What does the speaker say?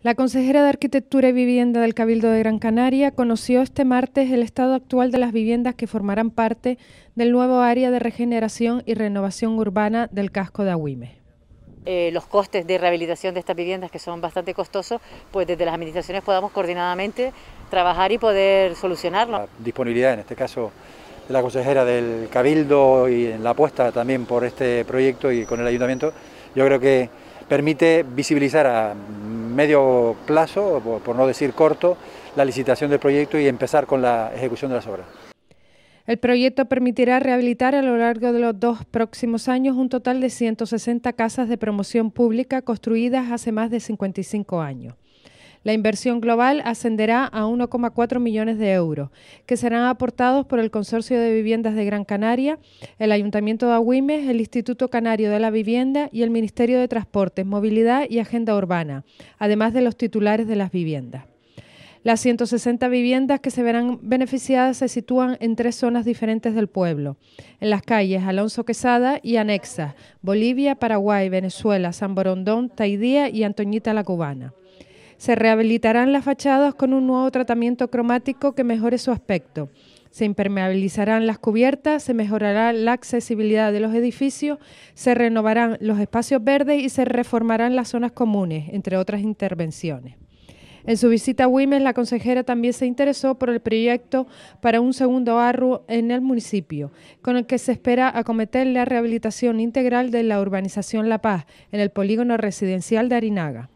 La consejera de Arquitectura y Vivienda del Cabildo de Gran Canaria conoció este martes el estado actual de las viviendas que formarán parte del nuevo área de regeneración y renovación urbana del casco de Agüimes. Eh, los costes de rehabilitación de estas viviendas, que son bastante costosos, pues desde las administraciones podamos coordinadamente trabajar y poder solucionarlo. La disponibilidad, en este caso, de la consejera del Cabildo y en la apuesta también por este proyecto y con el ayuntamiento, yo creo que permite visibilizar a medio plazo, por no decir corto, la licitación del proyecto y empezar con la ejecución de las obras. El proyecto permitirá rehabilitar a lo largo de los dos próximos años un total de 160 casas de promoción pública construidas hace más de 55 años. La inversión global ascenderá a 1,4 millones de euros, que serán aportados por el Consorcio de Viviendas de Gran Canaria, el Ayuntamiento de Agüimes, el Instituto Canario de la Vivienda y el Ministerio de Transportes, Movilidad y Agenda Urbana, además de los titulares de las viviendas. Las 160 viviendas que se verán beneficiadas se sitúan en tres zonas diferentes del pueblo, en las calles Alonso Quesada y Anexa, Bolivia, Paraguay, Venezuela, San Borondón, Taidía y Antoñita la Cubana. Se rehabilitarán las fachadas con un nuevo tratamiento cromático que mejore su aspecto. Se impermeabilizarán las cubiertas, se mejorará la accesibilidad de los edificios, se renovarán los espacios verdes y se reformarán las zonas comunes, entre otras intervenciones. En su visita a Wimes, la consejera también se interesó por el proyecto para un segundo arru en el municipio, con el que se espera acometer la rehabilitación integral de la urbanización La Paz en el polígono residencial de Arinaga.